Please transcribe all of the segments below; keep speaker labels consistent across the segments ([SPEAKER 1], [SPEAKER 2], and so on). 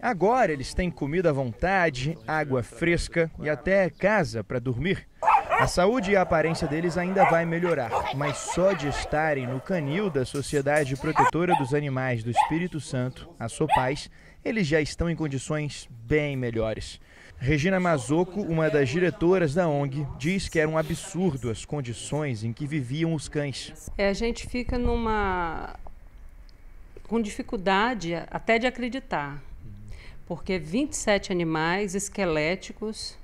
[SPEAKER 1] Agora eles têm comida à vontade, água fresca e até casa para dormir. A saúde e a aparência deles ainda vai melhorar, mas só de estarem no canil da Sociedade Protetora dos Animais do Espírito Santo, a Sopaz, eles já estão em condições bem melhores. Regina Mazoco, uma das diretoras da ONG, diz que era um absurdo as condições em que viviam os cães.
[SPEAKER 2] É, a gente fica numa com dificuldade até de acreditar porque 27 animais esqueléticos,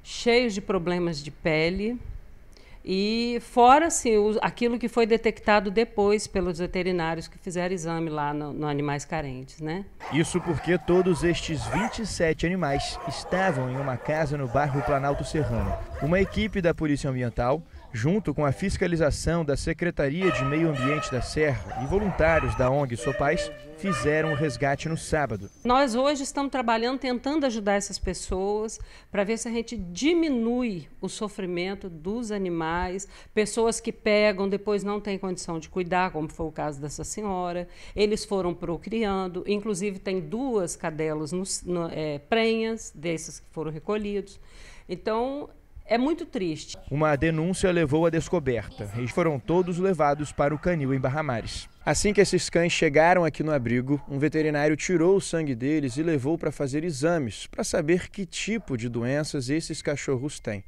[SPEAKER 2] cheios de problemas de pele, e fora assim, o, aquilo que foi detectado depois pelos veterinários que fizeram exame lá no, no, Animais Carentes, né?
[SPEAKER 1] Isso porque todos estes 27 animais estavam em uma casa no bairro Planalto Serrano. Uma equipe da Polícia Ambiental junto com a fiscalização da Secretaria de Meio Ambiente da Serra e voluntários da ONG Sopais, fizeram o resgate no sábado.
[SPEAKER 2] Nós hoje estamos trabalhando tentando ajudar essas pessoas para ver se a gente diminui o sofrimento dos animais, pessoas que pegam depois não têm condição de cuidar, como foi o caso dessa senhora. Eles foram procriando, inclusive tem duas cadelas no, no, é, prenhas desses que foram recolhidos. Então, é muito triste.
[SPEAKER 1] Uma denúncia levou à descoberta Eles foram todos levados para o canil em Barramares. Assim que esses cães chegaram aqui no abrigo, um veterinário tirou o sangue deles e levou para fazer exames para saber que tipo de doenças esses cachorros têm.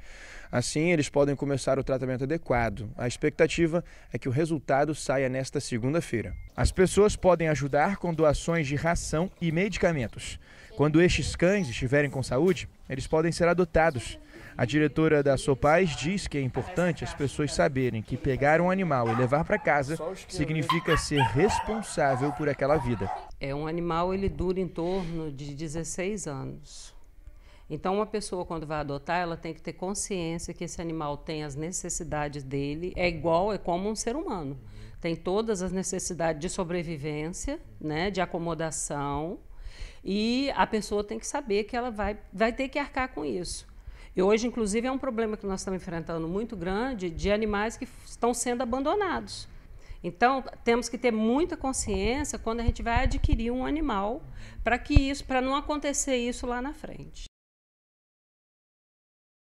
[SPEAKER 1] Assim, eles podem começar o tratamento adequado. A expectativa é que o resultado saia nesta segunda-feira. As pessoas podem ajudar com doações de ração e medicamentos. Quando estes cães estiverem com saúde, eles podem ser adotados. A diretora da Sopaz diz que é importante as pessoas saberem que pegar um animal e levar para casa significa ser responsável por aquela vida.
[SPEAKER 2] É um animal, ele dura em torno de 16 anos. Então, uma pessoa, quando vai adotar, ela tem que ter consciência que esse animal tem as necessidades dele, é igual, é como um ser humano. Tem todas as necessidades de sobrevivência, né, de acomodação, e a pessoa tem que saber que ela vai, vai ter que arcar com isso. E hoje, inclusive, é um problema que nós estamos enfrentando muito grande de animais que estão sendo abandonados. Então, temos que ter muita consciência quando a gente vai adquirir um animal para que isso, para não acontecer isso lá na frente.